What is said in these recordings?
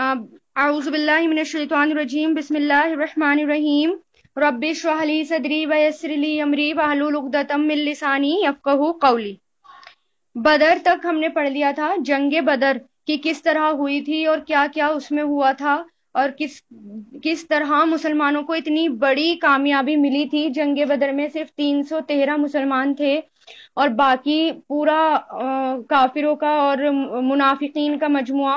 बिसमीम सदरी अमरी कौली बदर तक हमने पढ़ लिया था जंग बदर कि किस तरह हुई थी और क्या क्या उसमें हुआ था और किस किस तरह मुसलमानों को इतनी बड़ी कामयाबी मिली थी जंग बदर में सिर्फ 313 मुसलमान थे और बाकी पूरा आ, काफिरों का और मुनाफिकीन का मजमु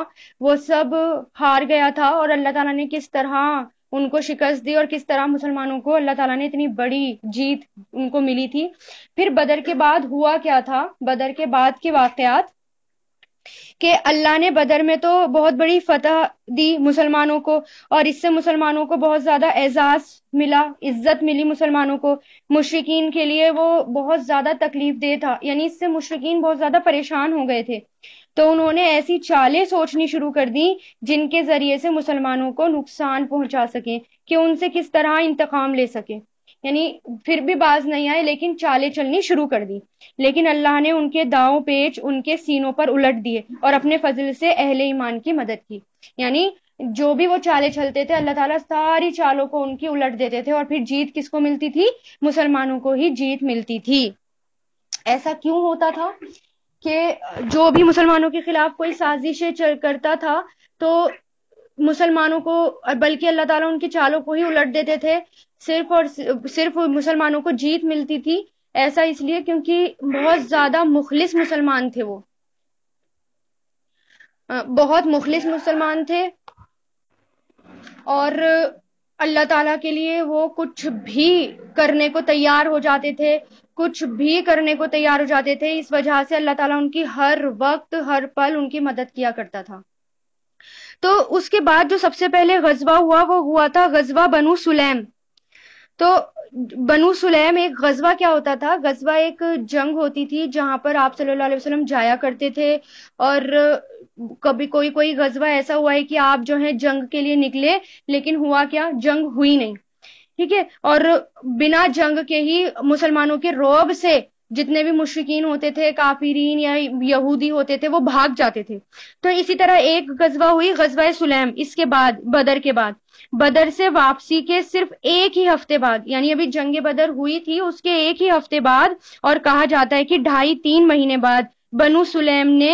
वो सब हार गया था और अल्लाह ताला ने किस तरह उनको शिकस्त दी और किस तरह मुसलमानों को अल्लाह ताला ने इतनी बड़ी जीत उनको मिली थी फिर बदर के बाद हुआ क्या था बदर के बाद के वाकयात कि अल्लाह ने बदर में तो बहुत बड़ी फतह दी मुसलमानों को और इससे मुसलमानों को बहुत ज़्यादा एजाज मिला इज्जत मिली मुसलमानों को मुश्किन के लिए वो बहुत ज़्यादा तकलीफ दे था यानी इससे मुशरकिन बहुत ज़्यादा परेशान हो गए थे तो उन्होंने ऐसी चालें सोचनी शुरू कर दी जिनके ज़रिए से मुसलमानों को नुकसान पहुंचा सके कि उनसे किस तरह इंतकाम ले सके यानी फिर भी बाज नहीं आए लेकिन चाले चलनी शुरू कर दी लेकिन अल्लाह ने उनके दाव पेच उनके सीनों पर उलट दिए और अपने फजल से अहले ईमान की मदद की यानी जो भी वो चाले चलते थे अल्लाह ताला सारी चालों को उनकी उलट देते थे और फिर जीत किसको मिलती थी मुसलमानों को ही जीत मिलती थी ऐसा क्यों होता था कि जो भी मुसलमानों के खिलाफ कोई साजिशें करता था तो मुसलमानों को और बल्कि अल्लाह ताला उनके चालों को ही उलट देते थे सिर्फ और सिर्फ मुसलमानों को जीत मिलती थी ऐसा इसलिए क्योंकि बहुत ज्यादा मुखलिस मुसलमान थे वो बहुत मुखलिस मुसलमान थे और अल्लाह ताला के लिए वो कुछ भी करने को तैयार हो जाते थे कुछ भी करने को तैयार हो जाते थे इस वजह से अल्लाह ताला उनकी हर वक्त हर पल उनकी मदद किया करता था तो उसके बाद जो सबसे पहले गजबा हुआ वो हुआ था गजबा बनु सुलैम तो बनु सुलैम एक गजबा क्या होता था गजबा एक जंग होती थी जहां पर आप सल्लल्लाहु अलैहि वसल्लम जाया करते थे और कभी कोई कोई गजबा ऐसा हुआ है कि आप जो है जंग के लिए निकले लेकिन हुआ क्या जंग हुई नहीं ठीक है और बिना जंग के ही मुसलमानों के रोब से जितने भी मुश्किन होते थे काफिरीन या यहूदी होते थे वो भाग जाते थे तो इसी तरह एक गजबा हुई गजबा सुलेम इसके बाद बदर के बाद बदर से वापसी के सिर्फ एक ही हफ्ते बाद यानी अभी जंग बदर हुई थी उसके एक ही हफ्ते बाद और कहा जाता है कि ढाई तीन महीने बाद बनु सुलेम ने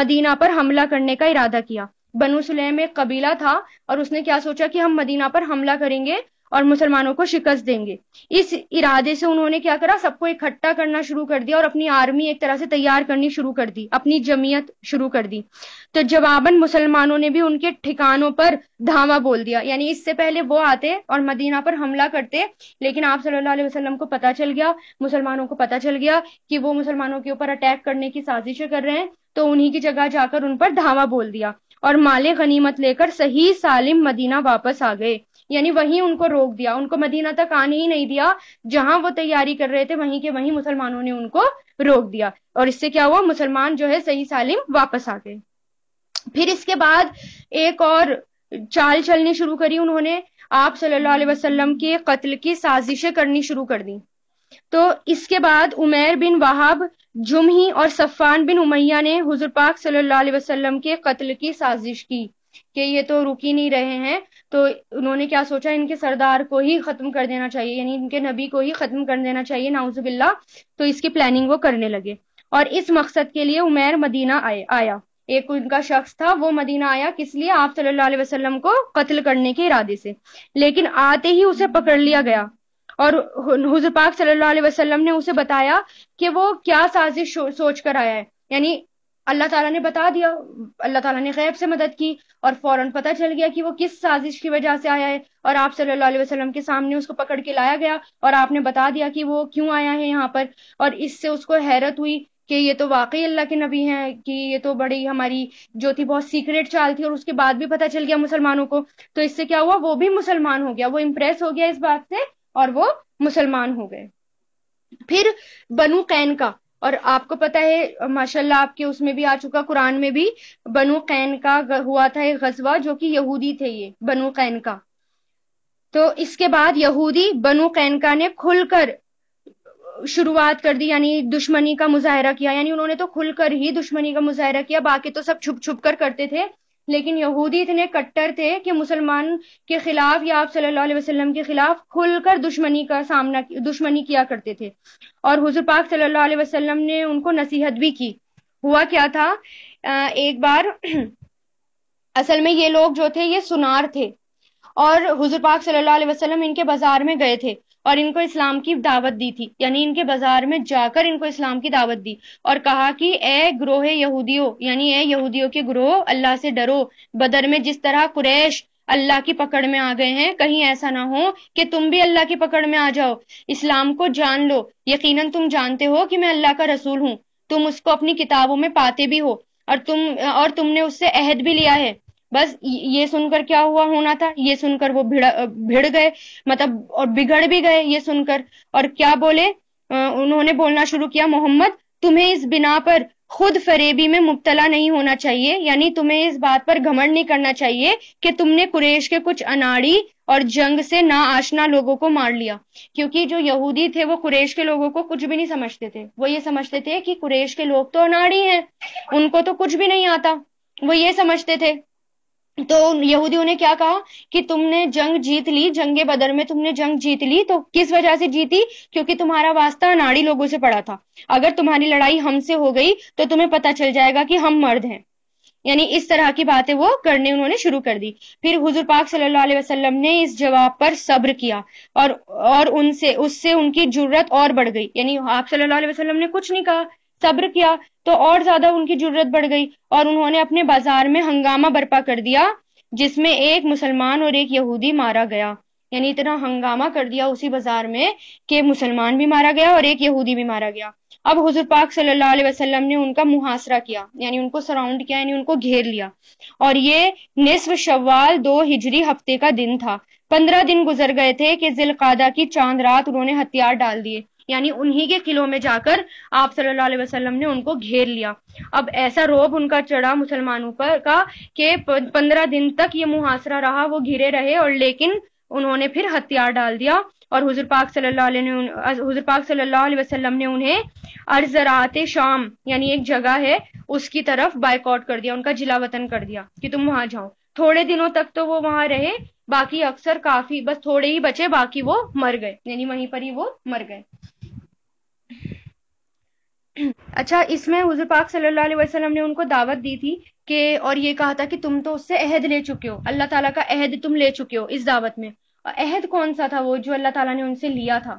मदीना पर हमला करने का इरादा किया बनु सुलेम एक कबीला था और उसने क्या सोचा कि हम मदीना पर हमला करेंगे और मुसलमानों को शिकस्त देंगे इस इरादे से उन्होंने क्या करा सबको इकट्ठा करना शुरू कर दिया और अपनी आर्मी एक तरह से तैयार करनी शुरू कर दी अपनी जमीयत शुरू कर दी तो जवाबन मुसलमानों ने भी उनके ठिकानों पर धावा बोल दिया यानी इससे पहले वो आते और मदीना पर हमला करते लेकिन आप सल्लल्लाहु अलैहि वसल्लम को पता चल गया मुसलमानों को पता चल गया कि वो मुसलमानों के ऊपर अटैक करने की साजिशें कर रहे हैं तो उन्हीं की जगह जाकर उन पर धावा बोल दिया और माले गनीमत लेकर सही सालिम मदीना वापस आ गए यानी वहीं उनको रोक दिया उनको मदीना तक आने ही नहीं दिया जहां वो तैयारी कर रहे थे वहीं के वहीं मुसलमानों ने उनको रोक दिया और इससे क्या हुआ मुसलमान जो है सही सालिम वापस आ गए फिर इसके बाद एक और चाल चलनी शुरू करी उन्होंने आप सल्लल्लाहु अलैहि वसल्लम के कत्ल की साजिशें करनी शुरू कर दी तो इसके बाद उमेर बिन वहाब जुमही और सफ़ान बिन उमैया ने हुजूर पाक सल्लल्लाहु अलैहि वसल्लम के कत्ल की साजिश की कि ये तो रुकी नहीं रहे हैं तो उन्होंने क्या सोचा इनके सरदार को ही खत्म कर देना चाहिए यानी इनके नबी को ही खत्म कर देना चाहिए नाउजुबिल्ला तो इसकी प्लानिंग वो करने लगे और इस मकसद के लिए उमेर मदीना आए, आया एक उनका शख्स था वो मदीना आया किस लिए आप सल्लल्लाहु अलैहि वसल्लम को कत्ल करने के इरादे से लेकिन आते ही उसे पकड़ लिया गया और हुजूर पाक सल्लल्लाहु अलैहि वसल्लम ने उसे बताया कि वो क्या साजिश सोच कर आया है यानी अल्लाह ताला ने बता दिया अल्लाह ताला ने गैब से मदद की और फौरन पता चल गया कि वो किस साजिश की वजह से आया है और आप सल्लल्लाहु अलैहि वसल्लम के सामने उसको पकड़ के लाया गया और आपने बता दिया कि वो क्यों आया है यहाँ पर और इससे उसको हैरत हुई कि ये तो वाकई अल्लाह के नबी हैं कि ये तो बड़ी हमारी जो थी बहुत सीक्रेट चाल थी और उसके बाद भी पता चल गया मुसलमानों को तो इससे क्या हुआ वो भी मुसलमान हो गया वो इम्प्रेस हो गया इस बात से और वो मुसलमान हो गए फिर बनू कैन का और आपको पता है माशाल्लाह आपके उसमें भी आ चुका कुरान में भी बनु कैन का हुआ था एक गजवा जो कि यहूदी थे ये बनु कैन का तो इसके बाद यहूदी बनु कैनका ने खुलकर शुरुआत कर दी यानी दुश्मनी का मुजाहरा किया यानी उन्होंने तो खुलकर ही दुश्मनी का मुजाहरा किया बाकी तो सब छुप छुप कर करते थे लेकिन यहूदी इतने कट्टर थे कि मुसलमान के खिलाफ या आप सल्लल्लाहु अलैहि वसल्लम के खिलाफ खुलकर दुश्मनी का सामना दुश्मनी किया करते थे और हुजूर पाक सल्लल्लाहु अलैहि वसल्लम ने उनको नसीहत भी की हुआ क्या था एक बार असल में ये लोग जो थे ये सुनार थे और हुजूर पाक सल्लल्लाहु अलैहि वसल्लम इनके बाजार में गए थे और इनको इस्लाम की दावत दी थी यानी इनके बाजार में जाकर इनको इस्लाम की दावत दी और कहा कि ए ग्रोह यहूदियों यानी ए यहूदियों के ग्रोह अल्लाह से डरो बदर में जिस तरह कुरैश अल्लाह की पकड़ में आ गए हैं कहीं ऐसा ना हो कि तुम भी अल्लाह की पकड़ में आ जाओ इस्लाम को जान लो यकीनन तुम जानते हो कि मैं अल्लाह का रसूल हूँ तुम उसको अपनी किताबों में पाते भी हो और तुम और तुमने उससे अहद भी लिया है बस ये सुनकर क्या हुआ होना था ये सुनकर वो भिड़ भिड़ गए मतलब और बिगड़ भी गए ये सुनकर और क्या बोले उन्होंने बोलना शुरू किया मोहम्मद तुम्हें इस बिना पर खुद फरेबी में मुबतला नहीं होना चाहिए यानी तुम्हें इस बात पर घमंड नहीं करना चाहिए कि तुमने कुरेश के कुछ अनाड़ी और जंग से ना आशना लोगों को मार लिया क्योंकि जो यहूदी थे वो कुरेश के लोगों को कुछ भी नहीं समझते थे वो ये समझते थे कि कुरेश के लोग तो अनाड़ी हैं उनको तो कुछ भी नहीं आता वो ये समझते थे तो यहूदियों ने क्या कहा कि तुमने जंग जीत ली जंगे बदर में तुमने जंग जीत ली तो किस वजह से जीती क्योंकि तुम्हारा वास्ता अनाड़ी लोगों से पड़ा था अगर तुम्हारी लड़ाई हमसे हो गई तो तुम्हें पता चल जाएगा कि हम मर्द हैं यानी इस तरह की बातें वो करने उन्होंने शुरू कर दी फिर हुजूर पाक सल्लल्लाहु अलैहि वसल्लम ने इस जवाब पर सब्र किया और और उनसे उससे उनकी जरूरत और बढ़ गई यानी आप सल्लल्लाहु अलैहि वसल्लम ने कुछ नहीं कहा सब्र किया तो और ज्यादा उनकी जरूरत बढ़ गई और उन्होंने अपने बाजार में हंगामा बर्पा कर दिया जिसमें एक मुसलमान और एक यहूदी मारा गया यानी इतना हंगामा कर दिया उसी बाजार में कि मुसलमान भी मारा गया और एक यहूदी भी मारा गया अब हुजूर पाक सल्लल्लाहु अलैहि वसल्लम ने उनका मुहासरा किया यानी उनको सराउंड किया यानी उनको घेर लिया और ये निसफ शवाल दो हिजरी हफ्ते का दिन था पंद्रह दिन गुजर गए थे कि जिलकादा की चांद रात उन्होंने हथियार डाल दिए यानी उन्हीं के किलों में जाकर आप सल्लल्लाहु अलैहि वसल्लम ने उनको घेर लिया अब ऐसा रोब उनका चढ़ा मुसलमानों पर का कि पंद्रह दिन तक ये मुहासरा रहा वो घिरे रहे और लेकिन उन्होंने फिर हथियार डाल दिया और हजूर पाक सल्लल्लाहु अलैहि पाक सल्लल्लाहु अलैहि वसल्लम ने उन्हें अर्जरात शाम यानी एक जगह है उसकी तरफ बायकॉट कर दिया उनका जिला वतन कर दिया कि तुम वहां जाओ थोड़े दिनों तक तो वो वहां रहे बाकी अक्सर काफी बस थोड़े ही बचे बाकी वो मर गए यानी वहीं पर ही वो मर गए अच्छा इसमें हुजूर पाक सल्लल्लाहु अलैहि वसल्लम ने उनको दावत दी थी कि और ये कहा था कि तुम तो उससे अहद ले चुके हो अल्लाह ताला का अहद तुम ले चुके हो इस दावत में और अहद कौन सा था वो जो अल्लाह ताला ने उनसे लिया था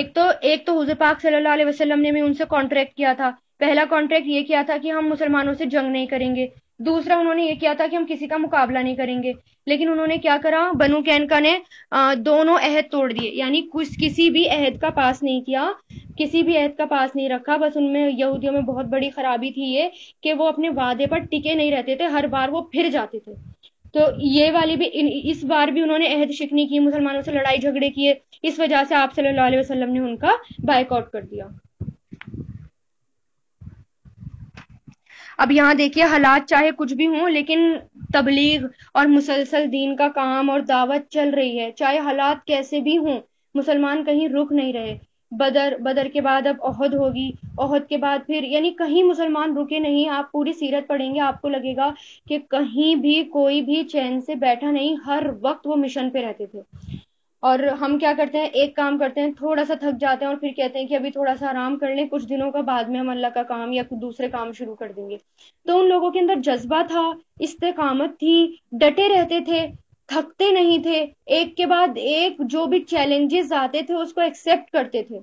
एक तो एक तो हुजूर पाक सल्लल्लाहु अलैहि वसल्लम ने भी उनसे कॉन्ट्रैक्ट किया था पहला कॉन्ट्रैक्ट ये किया था कि हम मुसलमानों से जंग नहीं करेंगे दूसरा उन्होंने ये किया था कि हम किसी का मुकाबला नहीं करेंगे लेकिन उन्होंने क्या करा बनु कैनका ने दोनों अहद तोड़ दिए यानी कुछ किसी भी अहद का पास नहीं किया किसी भी अहद का पास नहीं रखा बस उनमें यहूदियों में बहुत बड़ी खराबी थी ये कि वो अपने वादे पर टिके नहीं रहते थे हर बार वो फिर जाते थे तो ये वाले भी इस बार भी उन्होंने अहद शिकनी की मुसलमानों से लड़ाई झगड़े किए इस वजह से आप सल्लल्लाहु अलैहि वसल्लम ने उनका बायकॉट कर दिया अब यहाँ देखिए हालात चाहे कुछ भी हों लेकिन तबलीग और मुसलसल दीन का काम और दावत चल रही है चाहे हालात कैसे भी हों मुसलमान कहीं रुक नहीं रहे बदर बदर के बाद अब अहद होगी अहद के बाद फिर यानी कहीं मुसलमान रुके नहीं आप पूरी सीरत पढ़ेंगे आपको लगेगा कि कहीं भी कोई भी चैन से बैठा नहीं हर वक्त वो मिशन पे रहते थे और हम क्या करते हैं एक काम करते हैं थोड़ा सा थक जाते हैं और फिर कहते हैं कि अभी थोड़ा सा आराम कर लें कुछ दिनों का बाद में हम अल्लाह का काम या दूसरे काम शुरू कर देंगे तो उन लोगों के अंदर जज्बा था इस्तेकामत थी डटे रहते थे थकते नहीं थे एक के बाद एक जो भी चैलेंजेस आते थे उसको एक्सेप्ट करते थे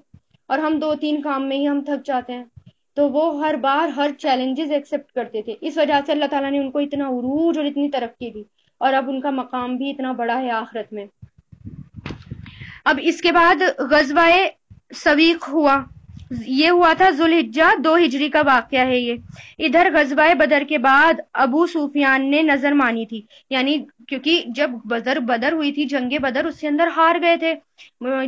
और हम दो तीन काम में ही हम थक जाते हैं तो वो हर बार हर चैलेंजेस एक्सेप्ट करते थे इस वजह से अल्लाह ताला ने उनको इतना उरूज और इतनी तरक्की दी और अब उनका मकाम भी इतना बड़ा है आखिरत में अब इसके बाद गजवाए सवीक हुआ ये हुआ था जुलहिज्जा दो हिजरी का वाक्य है ये इधर गजवाए बदर के बाद अबू सुफियान ने नजर मानी थी यानी क्योंकि जब बदर बदर हुई थी जंगे बदर उसके अंदर हार गए थे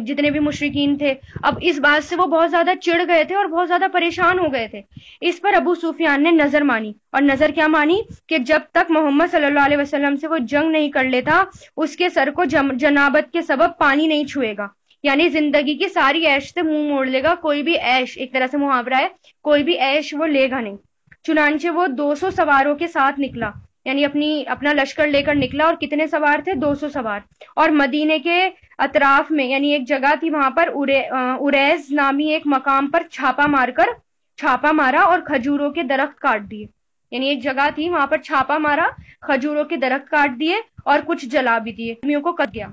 जितने भी मुशरकिन थे अब इस बात से वो बहुत ज्यादा चिड़ गए थे और बहुत ज्यादा परेशान हो गए थे इस पर अबू सुफियान ने नजर मानी और नजर क्या मानी कि जब तक मोहम्मद सल्लल्लाहु अलैहि वसल्लम से वो जंग नहीं कर लेता उसके सर को जनाबत के सबब पानी नहीं छुएगा यानी जिंदगी की सारी ऐश से मुंह मोड़ लेगा कोई भी ऐश एक तरह से मुहावरा है कोई भी ऐश वो लेगा नहीं चुनानचे वो 200 सवारों के साथ निकला यानी अपनी अपना लश्कर लेकर निकला और कितने सवार थे 200 सवार और मदीने के अतराफ में यानी एक जगह थी वहां पर उरे, उरैज नामी एक मकाम पर छापा मारकर छापा मारा और खजूरों के दरख्त काट दिए यानी एक जगह थी वहां पर छापा मारा खजूरों के दरख्त काट दिए और कुछ जला भी दिए आदमियों को कट गया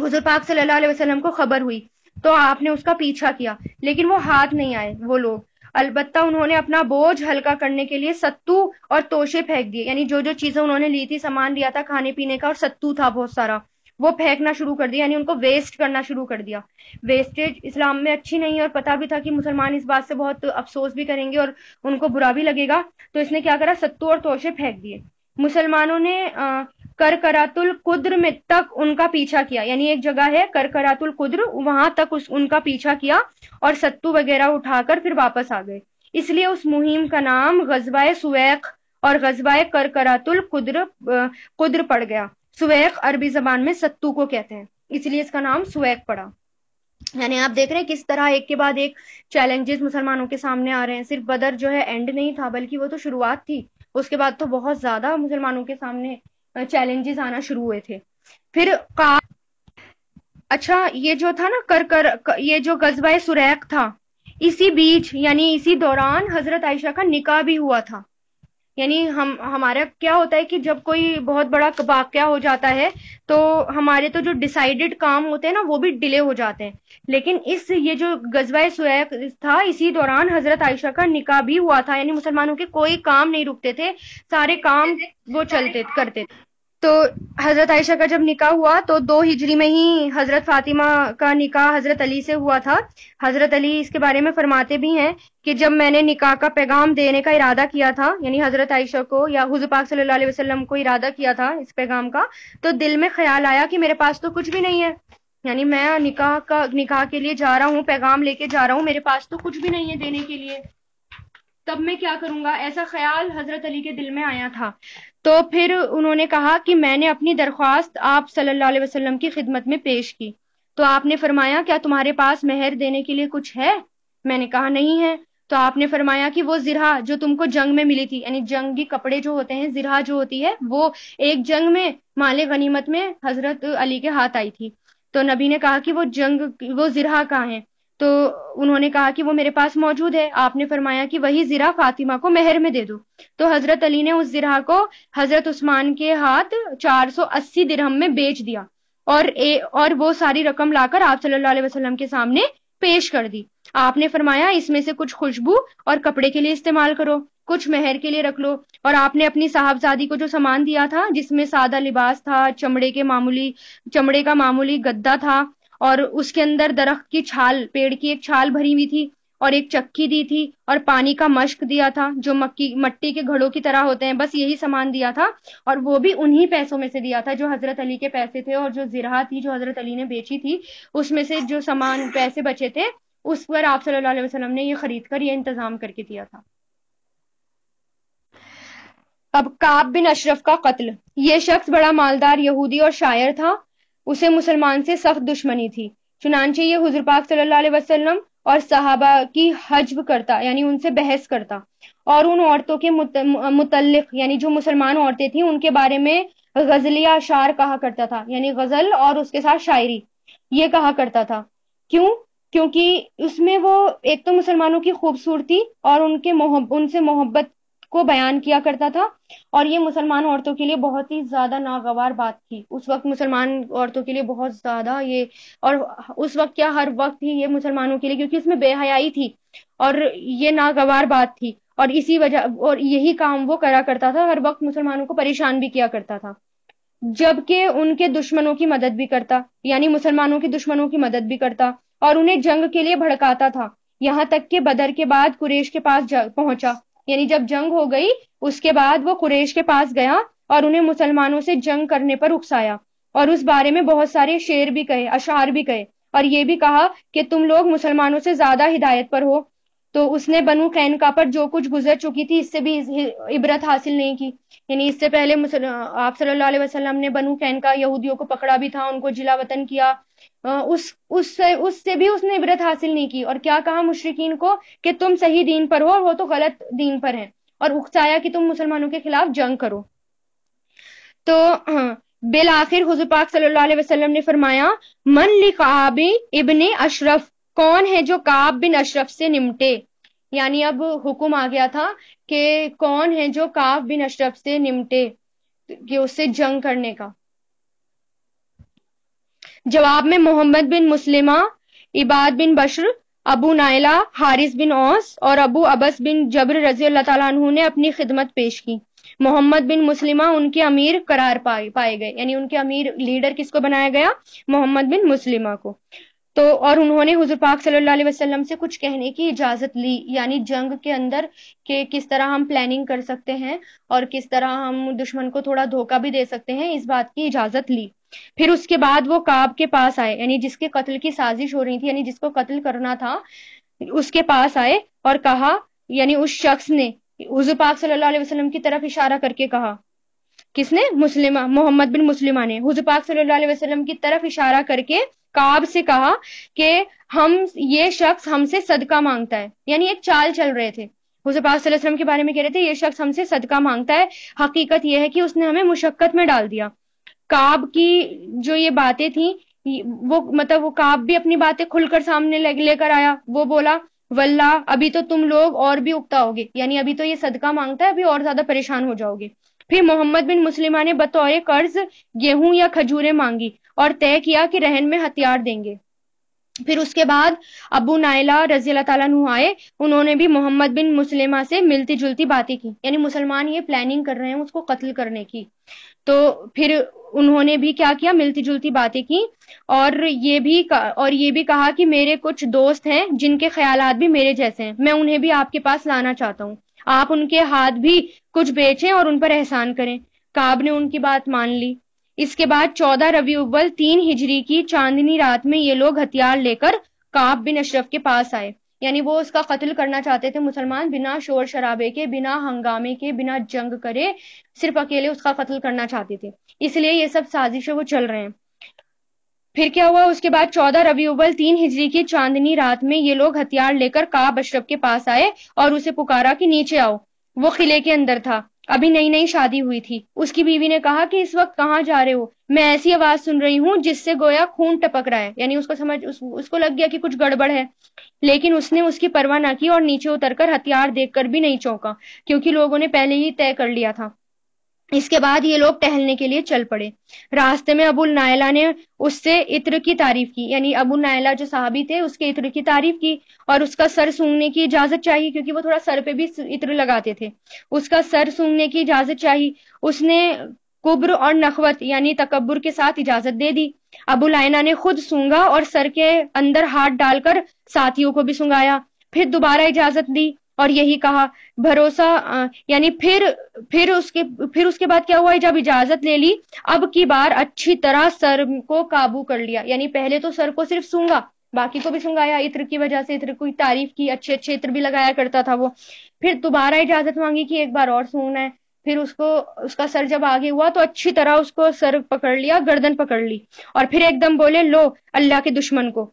हजूर पाक सल्लाह को खबर हुई तो आपने उसका पीछा किया लेकिन वो हाथ नहीं आए वो लोग अलबत्ता उन्होंने अपना बोझ हल्का करने के लिए सत्तू और तोशे फेंक दिए यानी जो जो चीजें उन्होंने ली थी सामान लिया था खाने पीने का और सत्तू था बहुत सारा वो फेंकना शुरू कर दिया यानी उनको वेस्ट करना शुरू कर दिया वेस्टेज इस्लाम में अच्छी नहीं है और पता भी था कि मुसलमान इस बात से बहुत अफसोस भी करेंगे और उनको बुरा भी लगेगा तो इसने क्या करा सत्तू और तोशे फेंक दिए मुसलमानों ने अः करकरातुल कुद्र में तक उनका पीछा किया यानी एक जगह है करकरातुल कुद्र वहां तक उस उनका पीछा किया और सत्तू वगैरह उठाकर फिर वापस आ गए इसलिए उस मुहिम का नाम गजबाए सुवैख और गजबाए करकरातुल कुद्र कुद्र पड़ गया सुवैख अरबी जबान में सत्तू को कहते हैं इसलिए इसका नाम सुवैख पड़ा यानी आप देख रहे हैं किस तरह एक के बाद एक चैलेंजेस मुसलमानों के सामने आ रहे हैं सिर्फ बदर जो है एंड नहीं था बल्कि वो तो शुरुआत थी उसके बाद तो बहुत ज्यादा मुसलमानों के सामने चैलेंजेस आना शुरू हुए थे फिर का अच्छा ये जो था ना कर कर, ये जो गजबा सुरैक था इसी बीच यानी इसी दौरान हजरत आयशा का निकाह भी हुआ था यानी हम हमारा क्या होता है कि जब कोई बहुत बड़ा वाक्य हो जाता है तो हमारे तो जो डिसाइडेड काम होते हैं ना वो भी डिले हो जाते हैं लेकिन इस ये जो गजबा सुरैक था इसी दौरान हजरत आयशा का निकाह भी हुआ था यानी मुसलमानों के कोई काम नहीं रुकते थे सारे काम वो चलते करते थे तो हजरत आयशा का जब निकाह हुआ तो दो हिजरी में ही हजरत फातिमा का निकाह हजरत अली से हुआ था हजरत अली इसके बारे में फरमाते भी हैं कि जब मैंने निकाह का पैगाम देने का इरादा किया था यानी हजरत आयशा को या हुजू पाक सल्लल्लाहु अलैहि वसल्लम को इरादा किया था इस पैगाम का तो दिल में ख्याल आया कि मेरे पास तो कुछ भी नहीं है यानी मैं निकाह का निकाह के लिए जा रहा हूँ पैगाम लेके जा रहा हूँ मेरे पास तो कुछ भी नहीं है देने के लिए तब मैं क्या करूंगा ऐसा ख्याल हजरत अली के दिल में आया था तो फिर उन्होंने कहा कि मैंने अपनी दरख्वास्त आप सल्लल्लाहु अलैहि वसल्लम की खिदमत में पेश की तो आपने फरमाया क्या तुम्हारे पास मेहर देने के लिए कुछ है मैंने कहा नहीं है तो आपने फरमाया कि वो जिरा जो तुमको जंग में मिली थी यानी जंगी कपड़े जो होते हैं जिरा जो होती है वो एक जंग में माले गनीमत में हजरत अली के हाथ आई थी तो नबी ने कहा कि वो जंग वो जिरा कहाँ है तो उन्होंने कहा कि वो मेरे पास मौजूद है आपने फरमाया कि वही जिरा फातिमा को मेहर में दे दो तो हज़रत अली ने उस ज़रा को हज़रत उस्मान के हाथ 480 दिरहम में बेच दिया और ए, और वो सारी रकम लाकर आप सल्लल्लाहु अलैहि वसल्लम के सामने पेश कर दी आपने फरमाया इसमें से कुछ खुशबू और कपड़े के लिए इस्तेमाल करो कुछ मेहर के लिए रख लो और आपने अपनी साहबजादी को जो सामान दिया था जिसमें सादा लिबास था चमड़े के मामूली चमड़े का मामूली गद्दा था और उसके अंदर दरख्त की छाल पेड़ की एक छाल भरी हुई थी और एक चक्की दी थी और पानी का मश्क दिया था जो मक्की मट्टी के घड़ों की तरह होते हैं बस यही सामान दिया था और वो भी उन्हीं पैसों में से दिया था जो हजरत अली के पैसे थे और जो जिरा थी जो हजरत अली ने बेची थी उसमें से जो सामान पैसे बचे थे उस पर आप सल्लल्लाहु अलैहि वसल्लम ने ये खरीद कर ये इंतजाम करके दिया था अब काब बिन अशरफ का कत्ल ये शख्स बड़ा मालदार यहूदी और शायर था उसे मुसलमान से सख्त दुश्मनी थी चुनाचे ये हजर पाक वसल्लम और सहाबा की हजब करता यानी उनसे बहस करता और उन औरतों के मुतल यानी जो मुसलमान औरतें थी उनके बारे में गजलिया अशार कहा करता था यानी गजल और उसके साथ शायरी ये कहा करता था क्यों क्योंकि उसमें वो एक तो मुसलमानों की खूबसूरती और उनके मोहब उनसे मोहब्बत को बयान किया करता था और ये मुसलमान औरतों के लिए बहुत ही ज्यादा नागवार बात थी उस वक्त मुसलमान औरतों के लिए बहुत ज्यादा ये और उस वक्त क्या हर वक्त ही ये मुसलमानों के लिए क्योंकि उसमें बेहयाई थी और ये नागवार बात थी और इसी वजह और यही काम वो करा करता था हर वक्त मुसलमानों को परेशान भी किया करता था जबकि उनके दुश्मनों की मदद भी करता यानी मुसलमानों के दुश्मनों की मदद भी करता और उन्हें जंग के लिए भड़काता था यहाँ तक कि बदर के बाद कुरेश के पास पहुंचा यानी जब जंग हो गई उसके बाद वो कुरेश के पास गया और उन्हें मुसलमानों से जंग करने पर उकसाया और उस बारे में बहुत सारे शेर भी कहे अशार भी कहे और ये भी कहा कि तुम लोग मुसलमानों से ज्यादा हिदायत पर हो तो उसने बनु कैनका पर जो कुछ गुजर चुकी थी इससे भी इबरत हासिल नहीं की यानी इससे पहले आप सल्लल्लाहु अलैहि वसल्लम ने बनु कैनका यहूदियों को पकड़ा भी था उनको जिला वतन किया उस उससे उससे भी उसने इबरत हासिल नहीं की और क्या कहा मुशरकिन को कि तुम सही दीन पर हो और वो तो गलत दीन पर हैं और उकसाया कि तुम मुसलमानों के खिलाफ जंग करो तो बिल आखिर हजू पाक सल्लल्लाहु अलैहि वसल्लम ने फरमाया मन लिखाब इबन अशरफ कौन है जो काब बिन अशरफ से निमटे यानी अब हुक्म आ गया था कि कौन है जो काब बिन अशरफ से निमटे कि उससे जंग करने का जवाब में मोहम्मद बिन मुस्लिमा इबाद बिन बशर अबू नायला हारिस बिन औस और अबू अबस बिन जबर रजी अल्लाह ने अपनी खिदमत पेश की मोहम्मद बिन मुस्लिमा उनके अमीर करार पाए पाए गए यानी उनके अमीर लीडर किसको बनाया गया मोहम्मद बिन मुस्लिमा को तो और उन्होंने हुजूर पाक सल्लल्लाहु अलैहि वसल्लम से कुछ कहने की इजाजत ली यानी जंग के अंदर के किस तरह हम प्लानिंग कर सकते हैं और किस तरह हम दुश्मन को थोड़ा धोखा भी दे सकते हैं इस बात की इजाजत ली फिर उसके बाद वो काब के पास आए यानी जिसके कत्ल की साजिश हो रही थी यानी जिसको कत्ल करना था उसके पास आए और कहा यानी उस शख्स ने हजू पाक सल्लल्लाहु अलैहि वसल्लम की तरफ इशारा करके कहा किसने मुस्लिमा मोहम्मद बिन मुस्लिमा ने हजू पाक सल्लल्लाहु अलैहि वसल्लम की तरफ इशारा करके काब से कहा कि हम ये शख्स हमसे सदका मांगता है यानी एक चाल चल रहे थे हजू पाक वसल्लम के बारे में कह रहे थे ये शख्स हमसे सदका मांगता है हकीकत यह है कि उसने हमें मुशक्कत में डाल दिया काब की जो ये बातें थी वो मतलब वो काब भी अपनी बातें खुलकर सामने लेकर आया वो बोला वल्ला अभी तो तुम लोग और भी उगताओगे यानी अभी तो ये सदका मांगता है अभी और ज्यादा परेशान हो जाओगे फिर मोहम्मद बिन मुस्लिमा ने बतौर कर्ज गेहूं या खजूरें मांगी और तय किया कि रहन में हथियार देंगे फिर उसके बाद अबू नायला रजी अल्लाह तु आए उन्होंने भी मोहम्मद बिन मुसलिमा से मिलती जुलती बातें की यानी मुसलमान ये प्लानिंग कर रहे हैं उसको कत्ल करने की तो फिर उन्होंने भी क्या किया मिलती जुलती बातें की और ये भी और ये भी कहा कि मेरे कुछ दोस्त हैं जिनके ख्याल भी मेरे जैसे हैं मैं उन्हें भी आपके पास लाना चाहता हूँ आप उनके हाथ भी कुछ बेचें और उन पर एहसान करें काब ने उनकी बात मान ली इसके बाद 14 रवि उव्वल तीन हिजरी की चांदनी रात में ये लोग हथियार लेकर काब बिन अशरफ के पास आए यानी वो उसका कत्ल करना चाहते थे मुसलमान बिना शोर शराबे के बिना हंगामे के बिना जंग करे सिर्फ अकेले उसका कत्ल करना चाहते थे इसलिए ये सब साजिशें वो चल रहे हैं फिर क्या हुआ उसके बाद चौदह रवि उव्वल तीन हिजरी की चांदनी रात में ये लोग हथियार लेकर काब अशरफ के पास आए और उसे पुकारा कि नीचे आओ वो किले के अंदर था अभी नई नई शादी हुई थी उसकी बीवी ने कहा कि इस वक्त कहाँ जा रहे हो मैं ऐसी आवाज सुन रही हूँ जिससे गोया खून टपक रहा है यानी उसको समझ उस, उसको लग गया कि कुछ गड़बड़ है लेकिन उसने उसकी परवाह ना की और नीचे उतरकर हथियार देखकर भी नहीं चौंका क्योंकि लोगों ने पहले ही तय कर लिया था इसके बाद ये लोग टहलने के लिए चल पड़े रास्ते में अबुल नायला ने उससे इत्र की तारीफ की यानी अबुल नायला जो साहबी थे उसके इत्र की तारीफ की और उसका सर सूंघने की इजाजत चाहिए क्योंकि वो थोड़ा सर पे भी इत्र लगाते थे उसका सर सूंघने की इजाजत चाहिए उसने कुब्र और नखवत यानी तकबर के साथ इजाजत दे दी अबुल लायना ने खुद सूंघा और सर के अंदर हाथ डालकर साथियों को भी सूंघाया फिर दोबारा इजाजत दी और यही कहा भरोसा यानी फिर फिर उसके फिर उसके बाद क्या हुआ जब इजाजत ले ली अब की बार अच्छी तरह सर को काबू कर लिया यानी पहले तो सर को सिर्फ सूंगा बाकी को भी सुंगाया इत्र की वजह से इत्र की तारीफ की अच्छे अच्छे इत्र भी लगाया करता था वो फिर दोबारा इजाजत मांगी कि एक बार और सूंगना है फिर उसको उसका सर जब आगे हुआ तो अच्छी तरह उसको सर पकड़ लिया गर्दन पकड़ ली और फिर एकदम बोले लो अल्लाह के दुश्मन को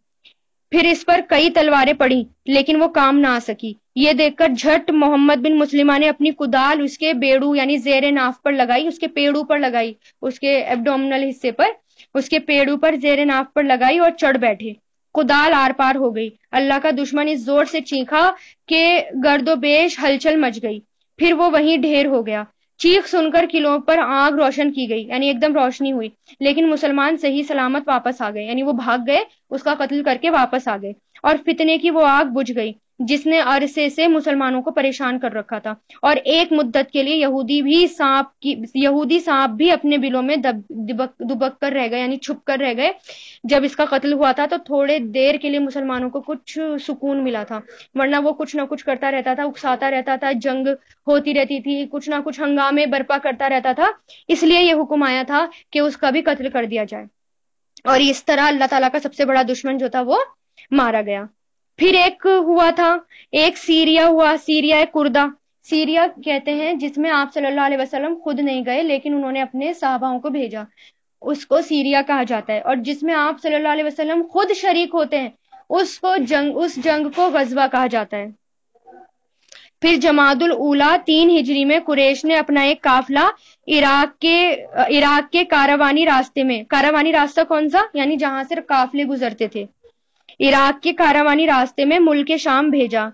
फिर इस पर कई तलवारें पड़ी लेकिन वो काम ना आ सकी ये देखकर झट मोहम्मद बिन मुसलिमा ने अपनी कुदाल उसके बेड़ू यानी जेर नाफ पर लगाई उसके पेड़ू पर लगाई उसके एब्डोमिनल हिस्से पर उसके पेड़ू पर जेर नाफ पर लगाई और चढ़ बैठे कुदाल आर पार हो गई अल्लाह का दुश्मन इस जोर से चीखा कि गर्दोबेश हलचल मच गई फिर वो वहीं ढेर हो गया चीख सुनकर किलों पर आग रोशन की गई यानी एकदम रोशनी हुई लेकिन मुसलमान सही सलामत वापस आ गए यानी वो भाग गए उसका कत्ल करके वापस आ गए और फितने की वो आग बुझ गई जिसने अरसे से मुसलमानों को परेशान कर रखा था और एक मुद्दत के लिए यहूदी भी सांप की यहूदी सांप भी अपने बिलों में दब दुबक, दुबक कर रह गए यानी छुप कर रह गए जब इसका कत्ल हुआ था तो थोड़े देर के लिए मुसलमानों को कुछ सुकून मिला था वरना वो कुछ ना कुछ करता रहता था उकसाता रहता था जंग होती रहती थी कुछ ना कुछ हंगामे बर्पा करता रहता था इसलिए ये हुक्म आया था कि उसका भी कत्ल कर दिया जाए और इस तरह अल्लाह तला का सबसे बड़ा दुश्मन जो था वो मारा गया फिर एक हुआ था एक सीरिया हुआ सीरिया कुर्दा सीरिया कहते हैं जिसमें आप सल्लल्लाहु अलैहि वसल्लम खुद नहीं गए लेकिन उन्होंने अपने साहबाओं को भेजा उसको सीरिया कहा जाता है और जिसमें आप सल्लल्लाहु अलैहि वसल्लम खुद शरीक होते हैं उसको जंग उस जंग को गजबा कहा जाता है फिर जमादुल उला तीन हिजरी में कुरेश ने अपना एक काफिला इराक के इराक के कारावानी रास्ते में कारावानी रास्ता कौन सा यानी जहां से काफिले गुजरते थे इराक के कारावानी रास्ते में मुल्क शाम भेजा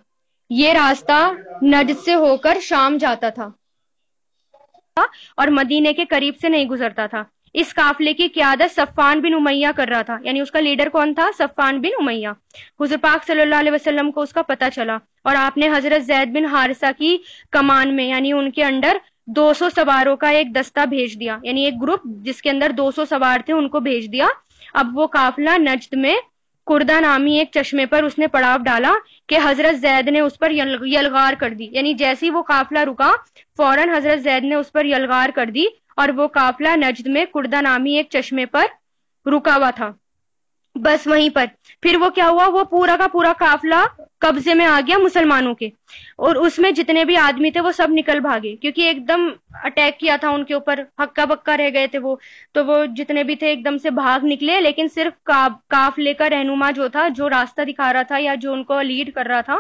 ये रास्ता नज से होकर शाम जाता था और मदीने के करीब से नहीं गुजरता था इस काफिले की क्यादत सफ़ान बिन उमैया कर रहा था यानी उसका लीडर कौन था सफ़ान बिन उमैया हुजर पाक सल्लल्लाहु अलैहि वसल्लम को उसका पता चला और आपने हजरत जैद बिन हारसा की कमान में यानी उनके अंडर 200 सवारों का एक दस्ता भेज दिया यानी एक ग्रुप जिसके अंदर 200 सवार थे उनको भेज दिया अब वो काफिला नजद में कुर्दा नामी एक चश्मे पर उसने पड़ाव डाला कि हजरत जैद ने उस पर यलगार कर दी यानी जैसे ही वो काफिला रुका फौरन हजरत जैद ने उस पर यलगार कर दी और वो काफिला नजद में कुर्दा नामी एक चश्मे पर रुका हुआ था बस वहीं पर फिर वो क्या हुआ वो पूरा का पूरा काफिला कब्जे में आ गया मुसलमानों के और उसमें जितने भी आदमी थे वो सब निकल भागे क्योंकि एकदम अटैक किया था उनके ऊपर हक्का बक्का रह गए थे वो तो वो जितने भी थे एकदम से भाग निकले लेकिन सिर्फ का, काफले का रहनुमा जो था जो रास्ता दिखा रहा था या जो उनको लीड कर रहा था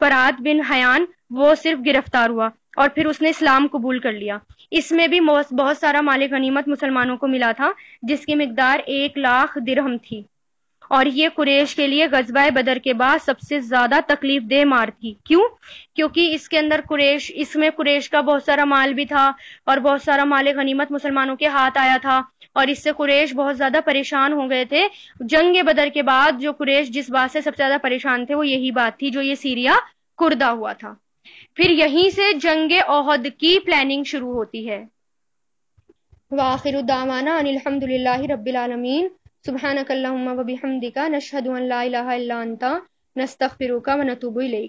परात बिन हयान वो सिर्फ गिरफ्तार हुआ और फिर उसने इस्लाम कबूल कर लिया इसमें भी बहुत सारा मालिक गनीमत मुसलमानों को मिला था जिसकी मकदार एक लाख दिरहम थी और ये कुरेश के लिए गजबाए बदर के बाद सबसे ज्यादा तकलीफ दे मार थी क्यों क्योंकि इसके अंदर कुरेश इसमें कुरेश का बहुत सारा माल भी था और बहुत सारा माल गनीमत मुसलमानों के हाथ आया था और इससे कुरेश बहुत ज्यादा परेशान हो गए थे जंग बदर के बाद जो कुरेश जिस बात से सबसे ज्यादा परेशान थे वो यही बात थी जो ये सीरिया कुर्दा हुआ था फिर यहीं से जंग ओहद की प्लानिंग शुरू होती है वाखिर उदामाना अनिलहमदुल्ला रबीआलमीन सुबहानक अल्लाहुम्मा व बिहमदिका नशहदु अन ला इलाहा इल्ला अंता नस्तगफिरुका व